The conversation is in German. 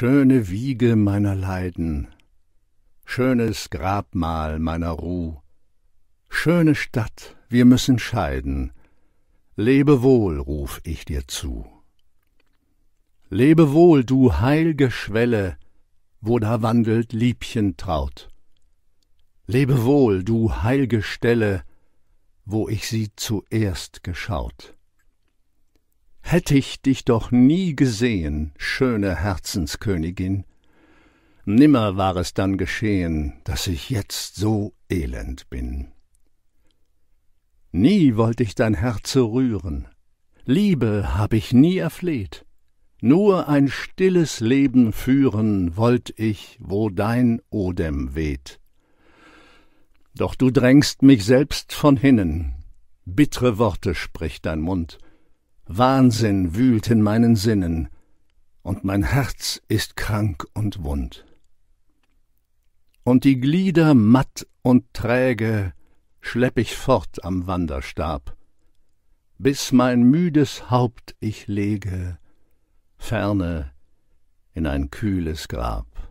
schöne Wiege meiner Leiden, schönes Grabmal meiner Ruh, schöne Stadt, wir müssen scheiden, lebe wohl, ruf ich dir zu. Lebe wohl, du heil'ge Schwelle, wo da wandelt Liebchen traut. Lebe wohl, du heil'ge Stelle, wo ich sie zuerst geschaut. Hätte ich dich doch nie gesehen, schöne Herzenskönigin. Nimmer war es dann geschehen, daß ich jetzt so elend bin. Nie wollt ich dein Herze rühren, Liebe hab ich nie erfleht, nur ein stilles Leben führen wollt ich, wo dein Odem weht. Doch du drängst mich selbst von hinnen, bittre Worte spricht dein Mund, Wahnsinn wühlt in meinen Sinnen, und mein Herz ist krank und wund. Und die Glieder matt und träge schlepp ich fort am Wanderstab, bis mein müdes Haupt ich lege, ferne in ein kühles Grab.